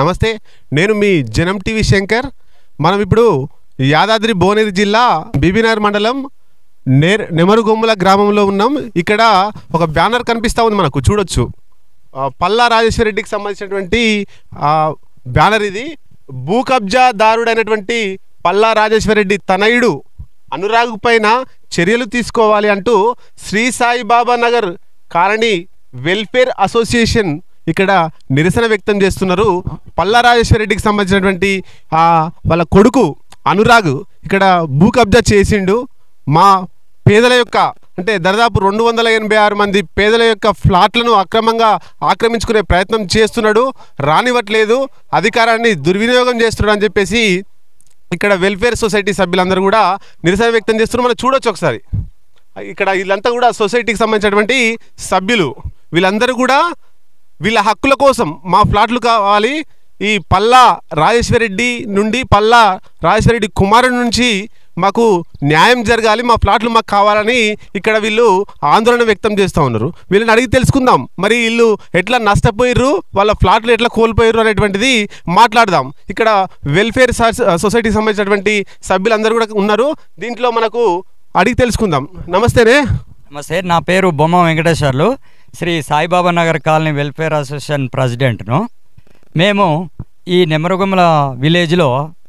నమస్తే నేను మీ జనం టీవీ శంకర్ మనం ఇప్పుడు యాదాద్రి భువనగిరి జిల్లా బీబీనగర్ మండలం నేర్ నెమరుగొమ్ముల గ్రామంలో ఉన్నాం ఇక్కడ ఒక బ్యానర్ కనిపిస్తూ ఉంది మనకు చూడొచ్చు పల్లా రాజేశ్వర రెడ్డికి సంబంధించినటువంటి బ్యానర్ ఇది భూ కబ్జాదారుడైనటువంటి పల్లా రాజేశ్వర రెడ్డి తనయుడు అనురాగ్ పైన చర్యలు తీసుకోవాలి అంటూ Shri Saibaba Nagar colony welfare association ఇక్కడ నిరసన వ్యక్తం చేస్తున్నారు పల్లరాజేశ్వర రెడ్డికి సంబంధించినటువంటి వాళ్ళ కొడుకు అనురాగ్ ఇక్కడ భూ కబ్జా చేసిండు మా పేదల యొక్క అంటే దాదాపు రెండు వందల ఎనభై ఆరు మంది పేదల యొక్క ఫ్లాట్లను అక్రమంగా ఆక్రమించుకునే ప్రయత్నం చేస్తున్నాడు రానివ్వట్లేదు అధికారాన్ని దుర్వినియోగం చేస్తున్నాడు అని చెప్పేసి ఇక్కడ వెల్ఫేర్ సొసైటీ సభ్యులందరూ కూడా నిరసన వ్యక్తం చేస్తున్నారు మనం చూడొచ్చు ఒకసారి ఇక్కడ వీళ్ళంతా కూడా సొసైటీకి సంబంధించినటువంటి సభ్యులు వీళ్ళందరూ కూడా వీళ్ళ హక్కుల కోసం మా ఫ్లాట్లు కావాలి ఈ పల్లా రాజేశ్వరరెడ్డి నుండి పల్లా రాజేశ్వరరెడ్డి కుమారు నుంచి మాకు న్యాయం జరగాలి మా ఫ్లాట్లు మాకు కావాలని ఇక్కడ వీళ్ళు ఆందోళన వ్యక్తం చేస్తూ ఉన్నారు వీళ్ళని అడిగి తెలుసుకుందాం మరి వీళ్ళు ఎట్లా నష్టపోయారు వాళ్ళ ఫ్లాట్లు ఎట్లా కోల్పోయారు అనేటువంటిది మాట్లాడదాం ఇక్కడ వెల్ఫేర్ సొసైటీకి సంబంధించినటువంటి సభ్యులందరూ కూడా ఉన్నారు దీంట్లో మనకు అడిగి తెలుసుకుందాం నమస్తేనే నమస్తే నా పేరు Bomma Venkateswarlu Shri Saibaba Nagar colony welfare association ప్రెసిడెంట్ను మేము ఈ నెమరుగుమల విలేజ్లో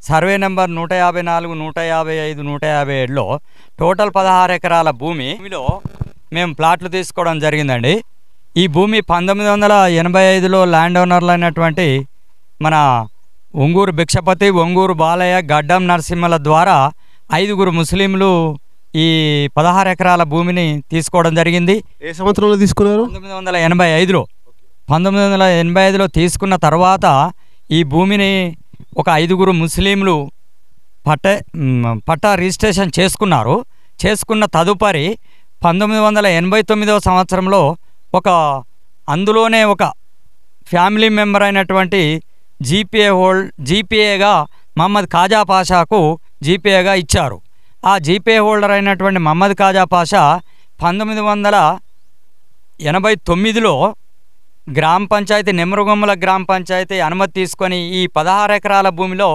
సర్వే నెంబర్ నూట యాభై నాలుగు నూట యాభై ఐదు నూట యాభై ఏడులో టోటల్ పదహారు ఎకరాల భూమిలో మేము ప్లాట్లు తీసుకోవడం జరిగిందండి ఈ భూమి పంతొమ్మిది వందల ఎనభై ఐదులో ల్యాండ్ ఓనర్లు అయినటువంటి మన ఒంగూరు భిక్షపతి ఒంగూరు బాలయ్య గడ్డం నరసింహల ద్వారా ఐదుగురు ముస్లింలు ఈ పదహారు ఎకరాల భూమిని తీసుకోవడం జరిగింది ఏ సంవత్సరంలో తీసుకున్నారు పంతొమ్మిది వందల ఎనభై ఐదులో పంతొమ్మిది వందల ఎనభై ఐదులో తీసుకున్న తర్వాత ఈ భూమిని ఒక ఐదుగురు ముస్లింలు పట్ట పట్టా రిజిస్ట్రేషన్ చేసుకున్నారు చేసుకున్న తదుపరి పంతొమ్మిది వందల ఎనభై తొమ్మిదవ సంవత్సరంలో ఒక అందులోనే ఒక ఫ్యామిలీ మెంబర్ అయినటువంటి జీపీఏ హోల్డ్ జీపీఏగా మహమ్మద్ ఖాజా పాషాకు జీపీఏగా ఇచ్చారు ఆ జీపే హోల్డర్ అయినటువంటి మహమ్మద్ ఖాజా పాషా పంతొమ్మిది వందల ఎనభై తొమ్మిదిలో గ్రామ పంచాయతీ నెమరుగొమ్మల గ్రామ పంచాయతీ అనుమతి తీసుకొని ఈ పదహారు ఎకరాల భూమిలో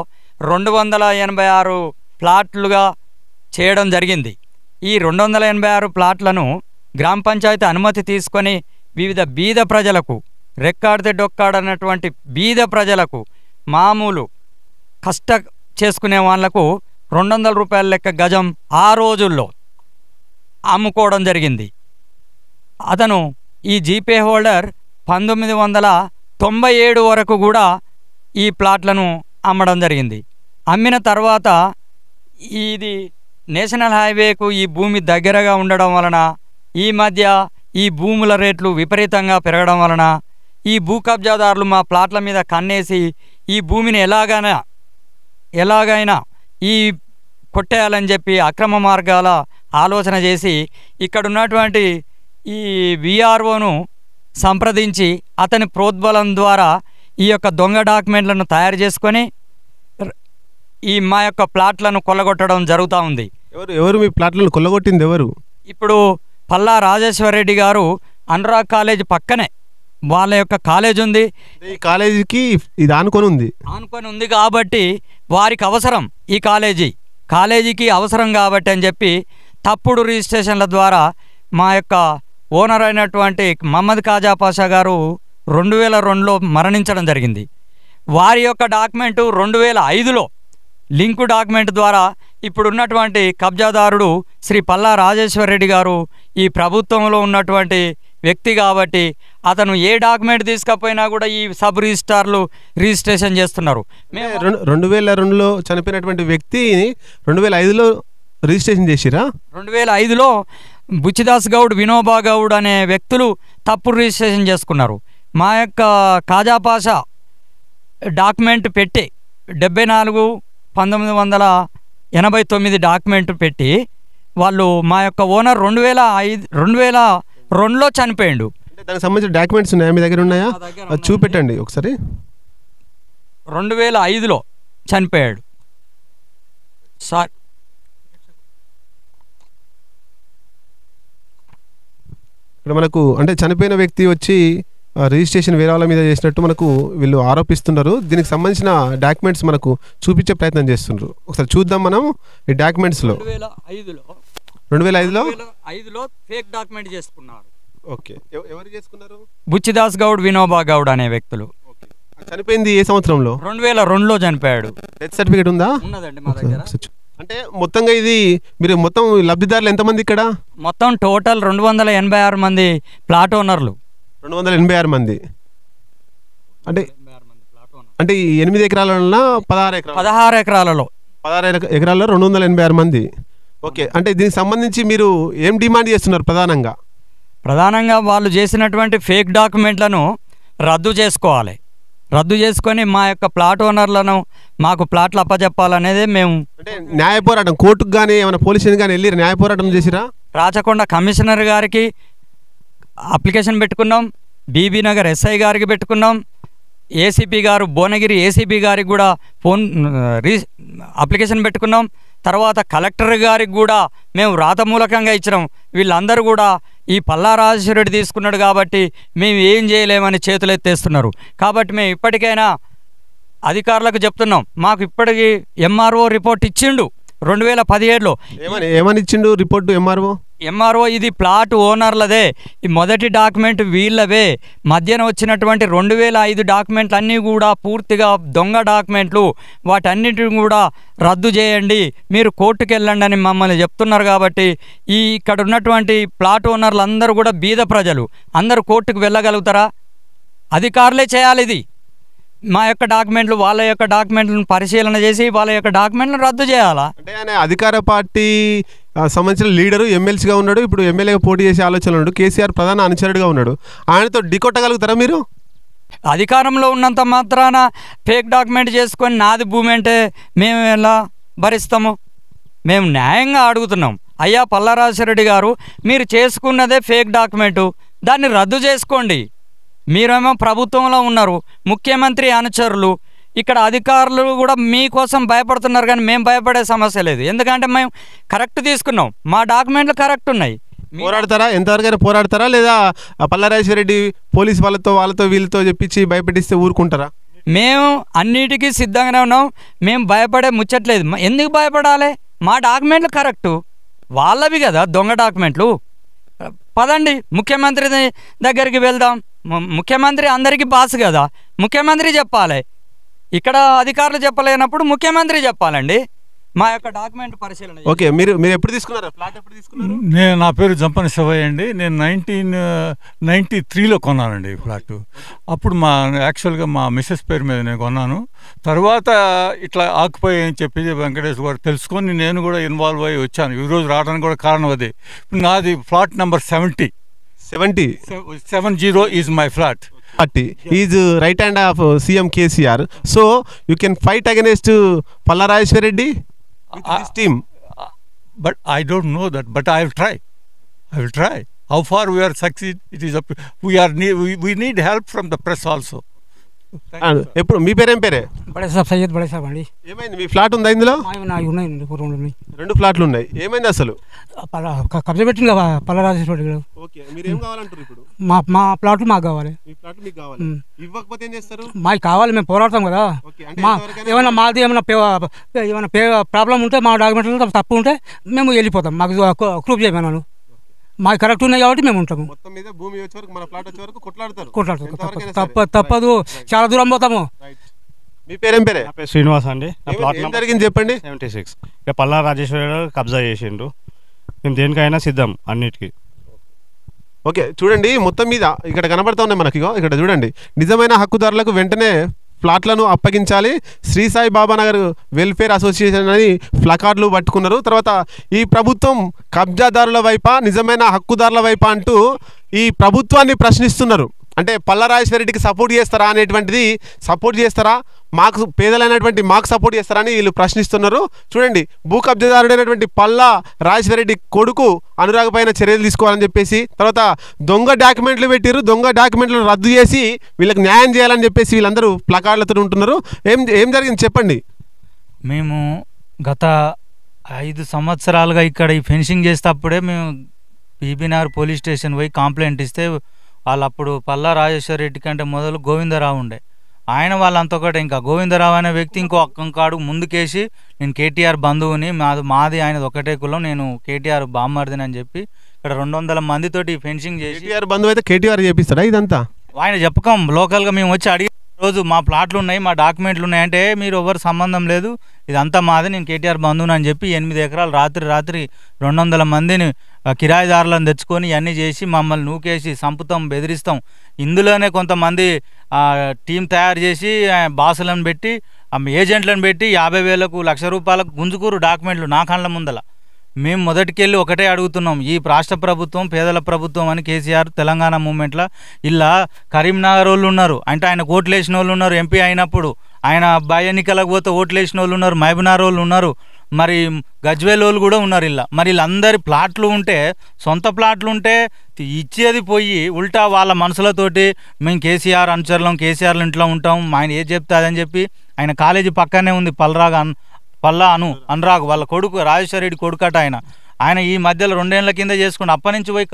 రెండు వందల ఎనభై ఆరు ప్లాట్లుగా చేయడం జరిగింది ఈ రెండు వందల ఎనభై ఆరు ప్లాట్లను గ్రామ పంచాయతీ అనుమతి తీసుకొని వివిధ బీద ప్రజలకు రెక్కాడితే డొక్కాడన్నటువంటి బీద ప్రజలకు మామూలు కష్ట చేసుకునే వాళ్ళకు రెండు వందల రూపాయల లెక్క గజం ఆ రోజుల్లో అమ్ముకోవడం జరిగింది అతను ఈ జీపే హోల్డర్ పంతొమ్మిది వందల తొంభై ఏడు వరకు కూడా ఈ ప్లాట్లను అమ్మడం జరిగింది అమ్మిన తర్వాత ఇది నేషనల్ హైవేకు ఈ భూమి దగ్గరగా ఉండడం వలన ఈ మధ్య ఈ భూముల రేట్లు విపరీతంగా పెరగడం వలన ఈ భూ కబ్జాదారులు మా ప్లాట్ల మీద కన్నేసి ఈ భూమిని ఎలాగైనా ఎలాగైనా ఈ కొట్టేయాలని చెప్పి అక్రమ మార్గాల ఆలోచన చేసి ఇక్కడ ఉన్నటువంటి ఈ విఆర్ఓను సంప్రదించి అతని ప్రోద్బలం ద్వారా ఈ యొక్క దొంగ డాక్యుమెంట్లను తయారు చేసుకొని ఈ మా యొక్క ప్లాట్లను కొల్లగొట్టడం జరుగుతూ ఉంది ఎవరు ఎవరు మీ ప్లాట్లను కొల్లగొట్టింది ఎవరు ఇప్పుడు పల్లా రాజేశ్వర రెడ్డి గారు అనురాగ్ కాలేజ్ పక్కనే వాళ్ళ యొక్క కాలేజ్ ఉంది ఈ కాలేజీకి ఇది ఆనుకొని ఉంది ఆనుకొని ఉంది కాబట్టి వారికి అవసరం ఈ కాలేజీ కాలేజీకి అవసరం కాబట్టి అని చెప్పి తప్పుడు రిజిస్ట్రేషన్ల ద్వారా మా యొక్క ఓనర్ అయినటువంటి మహమ్మద్ కాజా పాషా గారు రెండు వేల రెండులో మరణించడం జరిగింది వారి యొక్క డాక్యుమెంటు రెండు వేల ఐదులో లింకు డాక్యుమెంట్ ద్వారా ఇప్పుడున్నటువంటి కబ్జాదారుడు శ్రీ పల్లా రాజేశ్వర రెడ్డి గారు ఈ ప్రభుత్వంలో ఉన్నటువంటి వ్యక్తి కాబట్టి అతను ఏ డాక్యుమెంట్ తీసుకపోయినా కూడా ఈ సబ్ రిజిస్టార్లు రిజిస్ట్రేషన్ చేస్తున్నారు రెండు వేల రెండులో చనిపోయినటువంటి వ్యక్తి రెండు వేల ఐదులో రిజిస్ట్రేషన్ చేసిరా రెండు వేల ఐదులో బుచ్చిదాస్ గౌడ్ వినోబా గౌడ్ అనే వ్యక్తులు తప్పుడు రిజిస్ట్రేషన్ చేసుకున్నారు మా యొక్క కాజాపాష డాక్యుమెంట్ పెట్టి డెబ్బై నాలుగు పంతొమ్మిది వందల ఎనభై తొమ్మిది డాక్యుమెంట్ పెట్టి వాళ్ళు మా యొక్క ఓనర్ రెండు వేల ఐదు రెండు వేల రెండులో చనిపోయాడు దానికి సంబంధించిన డాక్యుమెంట్స్ ఉన్నాయా మీ దగ్గర ఉన్నాయా అది చూపెట్టండి ఒకసారి రెండు వేల ఐదులో చనిపోయాడు సార్ ఇక్కడ మనకు అంటే చనిపోయిన వ్యక్తి వచ్చి రిజిస్ట్రేషన్ వేరే వాళ్ళ మీద చేసినట్టు మనకు వీళ్ళు ఆరోపిస్తున్నారు దీనికి సంబంధించిన డాక్యుమెంట్స్ మనకు చూపించే ప్రయత్నం చేస్తున్నారు ఒకసారి చూద్దాం మనం ఈ డాక్యుమెంట్స్లో ఐదులో రెండు వేల ఐదులో ఐదులో ఫేక్ డాక్యుమెంట్ చేసుకున్నారు ఓకే ఎవరు చేసుకున్నారు బుచ్చిదాస్ గౌడ్ వినోబా గౌడ్ అనే వ్యక్తులు చనిపోయింది ఏ సంవత్సరంలో రెండు వేల రెండులో చనిపోయాడు డెత్ సర్టిఫికేట్ ఉందా ఉన్నదండి మా దగ్గర అంటే మొత్తంగా ఇది మీరు మొత్తం లబ్ధిదారులు ఎంతమంది ఇక్కడ మొత్తం టోటల్ రెండు వందల ఎనభై ఆరు మంది ప్లాట్ ఓనర్లు రెండు వందల ఎనభై ఆరు మంది అంటే అంటే ఎనిమిది ఎకరాల పదహారు ఎకరాలు పదహారు ఎకరాలలో పదహారు ఎకరాల్లో రెండు వందల ఎనభై ఆరు మంది ఓకే అంటే దీనికి సంబంధించి మీరు ఏం డిమాండ్ చేస్తున్నారు ప్రధానంగా ప్రధానంగా వాళ్ళు చేసినటువంటి ఫేక్ డాక్యుమెంట్లను రద్దు చేసుకోవాలి రద్దు చేసుకొని మా యొక్క ప్లాట్ ఓనర్లను మాకు ప్లాట్లు అప్పచెప్పాలనేది మేము అంటే న్యాయ పోరాటం కోర్టుకు కానీ ఏమైనా పోలీసులు కానీ వెళ్ళి న్యాయ పోరాటం చేసిరా రాచకొండ కమిషనర్ గారికి అప్లికేషన్ పెట్టుకున్నాం బీబీ నగర్ ఎస్ఐ గారికి పెట్టుకున్నాం ఏసీపీ గారు భువనగిరి ఏసీపీ గారికి కూడా ఫోన్ రీ అప్లికేషన్ పెట్టుకున్నాం తర్వాత కలెక్టర్ గారికి కూడా మేము రాత మూలకంగా ఇచ్చినాం వీళ్ళందరూ కూడా ఈ పల్లా రెడ్డి తీసుకున్నాడు కాబట్టి మేము ఏం చేయలేమని చేతులెత్తేస్తున్నారు కాబట్టి మేము ఇప్పటికైనా అధికారులకు చెప్తున్నాం మాకు ఇప్పటికీ ఎంఆర్ఓ రిపోర్ట్ ఇచ్చిండు రెండు వేల పదిహేడులో ఏమని ఏమని రిపోర్టు ఎంఆర్ఓ ఎంఆర్ఓ ఇది ప్లాట్ ఓనర్లదే ఈ మొదటి డాక్యుమెంట్ వీళ్ళవే మధ్యన వచ్చినటువంటి రెండు వేల ఐదు డాక్యుమెంట్లు అన్నీ కూడా పూర్తిగా దొంగ డాక్యుమెంట్లు వాటన్నిటిని కూడా రద్దు చేయండి మీరు కోర్టుకు వెళ్ళండి అని మమ్మల్ని చెప్తున్నారు కాబట్టి ఈ ఇక్కడ ఉన్నటువంటి ప్లాట్ ఓనర్లు అందరూ కూడా బీద ప్రజలు అందరూ కోర్టుకు వెళ్ళగలుగుతారా అధికారులే చేయాలి ఇది మా యొక్క డాక్యుమెంట్లు వాళ్ళ యొక్క డాక్యుమెంట్లను పరిశీలన చేసి వాళ్ళ యొక్క డాక్యుమెంట్లను రద్దు చేయాలా అంటే ఆయన అధికార పార్టీ సంబంధించిన లీడరు ఎమ్మెల్సీగా ఉన్నాడు ఇప్పుడు ఎమ్మెల్యేగా పోటీ చేసే ఆలోచనలు ఉన్నాడు కేసీఆర్ ప్రధాన అనుచరుడుగా ఉన్నాడు ఆయనతో ఢీకొట్టగలుగుతారా మీరు అధికారంలో ఉన్నంత మాత్రాన ఫేక్ డాక్యుమెంట్ చేసుకొని నాది భూమి అంటే మేము ఎలా భరిస్తాము మేము న్యాయంగా అడుగుతున్నాం అయ్యా రెడ్డి గారు మీరు చేసుకున్నదే ఫేక్ డాక్యుమెంటు దాన్ని రద్దు చేసుకోండి మీరేమో ప్రభుత్వంలో ఉన్నారు ముఖ్యమంత్రి అనుచరులు ఇక్కడ అధికారులు కూడా మీకోసం భయపడుతున్నారు కానీ మేము భయపడే సమస్య లేదు ఎందుకంటే మేము కరెక్ట్ తీసుకున్నాం మా డాక్యుమెంట్లు కరెక్ట్ ఉన్నాయి పోరాడతారా ఎంతవరకు పోరాడతారా లేదా పల్లారాజేశ్వరరెడ్డి పోలీస్ వాళ్ళతో వాళ్ళతో వీళ్ళతో చెప్పించి భయపెట్టిస్తే ఊరుకుంటారా మేము అన్నిటికీ సిద్ధంగానే ఉన్నాం మేము భయపడే ముచ్చట్లేదు ఎందుకు భయపడాలి మా డాక్యుమెంట్లు కరెక్టు వాళ్ళవి కదా దొంగ డాక్యుమెంట్లు పదండి ముఖ్యమంత్రి దగ్గరికి వెళ్దాం ముఖ్యమంత్రి అందరికీ పాస్ కదా ముఖ్యమంత్రి చెప్పాలి ఇక్కడ అధికారులు చెప్పలేనప్పుడు ముఖ్యమంత్రి చెప్పాలండి మా యొక్క డాక్యుమెంట్ పరిశీలన ఓకే మీరు మీరు ఎప్పుడు తీసుకున్నారు ఫ్లాట్ ఎప్పుడు తీసుకున్నారు నేను నా పేరు జంపన శివయ్య అండి నేను నైన్టీన్ నైంటీ త్రీలో కొన్నానండి ఫ్లాట్ అప్పుడు మా యాక్చువల్గా మా మిస్సెస్ పేరు మీద నేను కొన్నాను తర్వాత ఇట్లా ఆకుపోయి అని చెప్పి వెంకటేష్ గారు తెలుసుకొని నేను కూడా ఇన్వాల్వ్ అయ్యి వచ్చాను ఈరోజు రావడానికి కూడా కారణం అది నాది flat number seventy seventy seven zero is my flat party is right hand of CM KCR so you can fight against Palla Reddy with I, this team. But I don't know that. But I will try. I will try. How far we are succeed, it is up. We are need. We, we need help from the press also. ఎప్పుడు మీ పేరేం పేరే బడే సాబ్ సయ్యద్ బడే సాబ్ అండి ఏమైంది మీ flat ఉందా ఇందులో ఉన్నాయి రెండు రెండు ఫ్లాట్లు ఉన్నాయి ఏమైంది అసలు కబ్జా పెట్టింది కదా పల్లరాజేశ్వర గారు ఓకే మీరు ఏం కావాలంటారు ఇప్పుడు మా మా ప్లాట్లు మాకు కావాలి మీ ప్లాట్ మీకు కావాలి ఇవ్వకపోతే ఏం చేస్తారు మాకు కావాలి మేము పోరాడతాం కదా మా ఏమైనా మాది ఏమైనా ఏమైనా ప్రాబ్లం ఉంటే మా డాక్యుమెంట్లు తప్పు ఉంటే మేము వెళ్ళిపోతాం మాకు ప్రూఫ్ చేయమన్నాను మాకు కరెక్ట్ ఉన్నాయి కాబట్టి మేము ఉంటాము మొత్తం మీద భూమి వరకు మన ప్లాట్ వచ్చే కొట్లాడతారు తప్ప తప్పదు చాలా దూరం పోతాము మీ పేరేం పేరే శ్రీనివాస్ అండి నా ప్లాట్ జరిగింది చెప్పండి సెవెంటీ సిక్స్ ఇక పల్లా రాజేశ్వర గారు కబ్జా చేసిండు మేము దేనికైనా సిద్ధం అన్నిటికీ ఓకే చూడండి మొత్తం మీద ఇక్కడ కనబడతా ఉన్నాయి మనకి ఇక్కడ చూడండి నిజమైన హక్కుదారులకు వెంటనే ప్లాట్లను అప్పగించాలి శ్రీ సాయి బాబానగర్ వెల్ఫేర్ అసోసియేషన్ అని ఫ్లకార్డ్లు పట్టుకున్నారు తర్వాత ఈ ప్రభుత్వం కబ్జాదారుల వైపా నిజమైన హక్కుదారుల వైపా అంటూ ఈ ప్రభుత్వాన్ని ప్రశ్నిస్తున్నారు అంటే పల్లరాజేశ్వరరెడ్డికి సపోర్ట్ చేస్తారా అనేటువంటిది సపోర్ట్ చేస్తారా మాకు పేదలైనటువంటి మాకు సపోర్ట్ చేస్తారని వీళ్ళు ప్రశ్నిస్తున్నారు చూడండి భూ కబ్జాదారుడైనటువంటి పల్లా రాజశేఖరరెడ్డి కొడుకు అనురాగ్ పైన చర్యలు తీసుకోవాలని చెప్పేసి తర్వాత దొంగ డాక్యుమెంట్లు పెట్టారు దొంగ డాక్యుమెంట్లు రద్దు చేసి వీళ్ళకి న్యాయం చేయాలని చెప్పేసి వీళ్ళందరూ ప్లకార్డులతో ఉంటున్నారు ఏం ఏం జరిగింది చెప్పండి మేము గత ఐదు సంవత్సరాలుగా ఇక్కడ ఈ ఫెన్సింగ్ చేసేటప్పుడే మేము బీబీనగర్ పోలీస్ స్టేషన్ పోయి కంప్లైంట్ ఇస్తే వాళ్ళు అప్పుడు పల్లా రాజేశ్వర రెడ్డి కంటే మొదలు గోవిందరావు ఉండే ఆయన వాళ్ళంతొకటి ఇంకా గోవిందరావు అనే వ్యక్తి ఇంకో కాడు ముందుకేసి నేను కేటీఆర్ బంధువుని మాది మాది ఆయనది ఒకటే కులం నేను కేటీఆర్ బామ్మర్దిని అని చెప్పి ఇక్కడ రెండు వందల మందితోటి ఫెన్సింగ్ చేసి కేటీఆర్ బంధువు అయితే కేటీఆర్ చేపిస్తాడా ఇదంతా ఆయన చెప్పకం లోకల్గా మేము వచ్చి అడిగి రోజు మా ప్లాట్లు ఉన్నాయి మా డాక్యుమెంట్లు ఉన్నాయి అంటే మీరు ఎవరు సంబంధం లేదు ఇదంతా మాది నేను కేటీఆర్ బంధువుని అని చెప్పి ఎనిమిది ఎకరాలు రాత్రి రాత్రి రెండు వందల మందిని కిరాయిదారులను తెచ్చుకొని ఇవన్నీ చేసి మమ్మల్ని నూకేసి సంపుతాం బెదిరిస్తాం ఇందులోనే కొంతమంది టీం తయారు చేసి బాసులను పెట్టి ఏజెంట్లను పెట్టి యాభై వేలకు లక్ష రూపాయలకు గుంజుకూరు డాక్యుమెంట్లు నా కళ్ళ ముందల మేము మొదటికెళ్ళి ఒకటే అడుగుతున్నాం ఈ రాష్ట్ర ప్రభుత్వం పేదల ప్రభుత్వం అని కేసీఆర్ తెలంగాణ మూమెంట్లో ఇలా కరీంనగర్ వాళ్ళు ఉన్నారు అంటే ఆయన ఓట్లు వేసిన వాళ్ళు ఉన్నారు ఎంపీ అయినప్పుడు ఆయన బై ఎన్నికలకు పోతే ఓట్లు వేసిన వాళ్ళు ఉన్నారు మహబూనార్ వాళ్ళు ఉన్నారు మరి గజ్వేల్ వాళ్ళు కూడా ఉన్నారు ఇలా మరి వీళ్ళందరి ప్లాట్లు ఉంటే సొంత ప్లాట్లు ఉంటే ఇచ్చేది పోయి ఉల్టా వాళ్ళ మనసులతోటి మేము కేసీఆర్ అనుచరులం కేసీఆర్ ఇంట్లో ఉంటాం ఆయన ఏం చెప్తే అదని చెప్పి ఆయన కాలేజీ పక్కనే ఉంది పల్రాగ్ పల్లాను అనురాగ్ వాళ్ళ కొడుకు కొడుకు కొడుకట ఆయన ఆయన ఈ మధ్యలో రెండేళ్ల కింద చేసుకుని అప్పటి నుంచి పోయి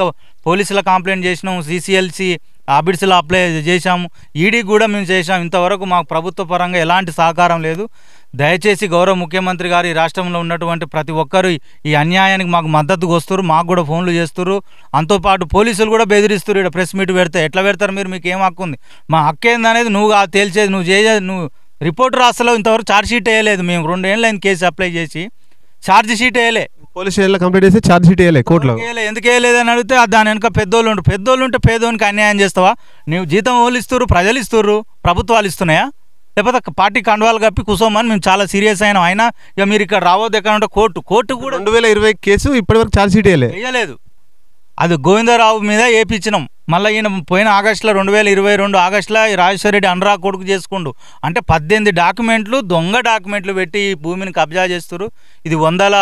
పోలీసుల కంప్లైంట్ చేసినాము సిసిఎల్సి అబిడ్స్లో అప్లై చేశాము ఈడీ కూడా మేము చేశాము ఇంతవరకు మాకు ప్రభుత్వ పరంగా ఎలాంటి సహకారం లేదు దయచేసి గౌరవ ముఖ్యమంత్రి గారు ఈ రాష్ట్రంలో ఉన్నటువంటి ప్రతి ఒక్కరు ఈ అన్యాయానికి మాకు మద్దతుకు వస్తారు మాకు కూడా ఫోన్లు చేస్తారు అంతోపాటు పోలీసులు కూడా బెదిరిస్తారు ఇక్కడ ప్రెస్ మీట్ పెడితే ఎట్లా పెడతారు మీరు మీకు ఏం హక్కు ఉంది మా హక్కు ఏందనేది నువ్వు తేల్చేది నువ్వు చేయ నువ్వు రిపోర్ట్ రాస్తలో ఇంతవరకు ఛార్జ్ షీట్ వేయలేదు మేము ఏళ్ళు అయింది కేసు అప్లై చేసి ఛార్జ్ షీట్ వేయలే పోలీస్ స్టేషన్లో కంప్లీట్ చేసి ఛార్జ్ షీట్ వేయలే కోర్టులో వేయలే ఎందుకు వేయలేదు అని అడిగితే దాని వెనుక పెద్దోళ్ళు ఉంటారు పెద్దోళ్ళు ఉంటే పేదోనికి అన్యాయం చేస్తావా నువ్వు జీతం వాళ్ళు ప్రజలు ఇస్తున్నారు ప్రభుత్వాలు ఇస్తున్నాయా లేకపోతే పార్టీ కండవాలు కప్పి కుసోమని మేము చాలా సీరియస్ అయినాం అయినా ఇక మీరు ఇక్కడ రావద్దు ఎక్కడ ఉంటే కోర్టు కోర్టు కూడా రెండు వేల ఇరవై కేసు ఇప్పటివరకు ఛార్జ్ షీట్ వేయలేదు అది గోవిందరావు మీద ఏపించినాం మళ్ళీ ఈయన పోయిన ఆగస్టులో రెండు వేల ఇరవై రెండు ఆగస్టులో రాజేశ్వరరెడ్డి అనురా కొడుకు చేసుకుండు అంటే పద్దెనిమిది డాక్యుమెంట్లు దొంగ డాక్యుమెంట్లు పెట్టి భూమిని కబ్జా చేస్తారు ఇది వందల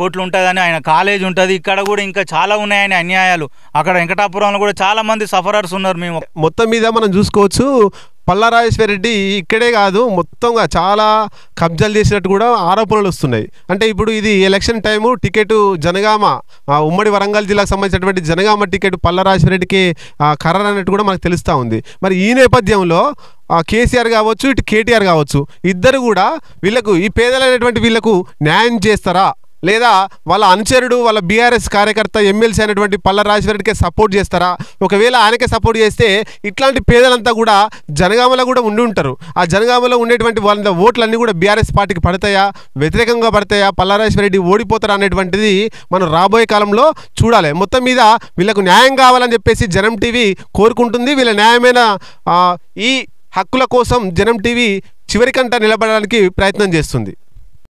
కోట్లు ఉంటుందని ఆయన కాలేజ్ ఉంటుంది ఇక్కడ కూడా ఇంకా చాలా ఉన్నాయని అన్యాయాలు అక్కడ వెంకటాపురంలో కూడా చాలా మంది సఫరర్స్ ఉన్నారు మేము మొత్తం మీద మనం చూసుకోవచ్చు పల్లారాజేశ్వరరెడ్డి ఇక్కడే కాదు మొత్తంగా చాలా కబ్జాలు చేసినట్టు కూడా ఆరోపణలు వస్తున్నాయి అంటే ఇప్పుడు ఇది ఎలక్షన్ టైము టికెట్ జనగామ ఉమ్మడి వరంగల్ జిల్లాకు సంబంధించినటువంటి జనగామ టికెట్ పల్లారాజేశ్వరరెడ్డికి అన్నట్టు కూడా మనకు తెలుస్తూ ఉంది మరి ఈ నేపథ్యంలో కేసీఆర్ కావచ్చు ఇటు కేటీఆర్ కావచ్చు ఇద్దరు కూడా వీళ్ళకు ఈ పేదలైనటువంటి వీళ్ళకు న్యాయం చేస్తారా లేదా వాళ్ళ అనుచరుడు వాళ్ళ బీఆర్ఎస్ కార్యకర్త ఎమ్మెల్సీ అయినటువంటి పల్ల రాజశేఖరరెడ్డికే సపోర్ట్ చేస్తారా ఒకవేళ ఆయనకే సపోర్ట్ చేస్తే ఇట్లాంటి పేదలంతా కూడా జనగామలో కూడా ఉండి ఉంటారు ఆ జనగామలో ఉండేటువంటి వాళ్ళ ఓట్లన్నీ కూడా బీఆర్ఎస్ పార్టీకి పడతాయా వ్యతిరేకంగా పడతాయా పల్లారాజశేఖరరెడ్డి ఓడిపోతారా అనేటువంటిది మనం రాబోయే కాలంలో చూడాలి మొత్తం మీద వీళ్ళకు న్యాయం కావాలని చెప్పేసి జనం టీవీ కోరుకుంటుంది వీళ్ళ న్యాయమైన ఈ హక్కుల కోసం జనం టీవీ చివరికంట నిలబడడానికి ప్రయత్నం చేస్తుంది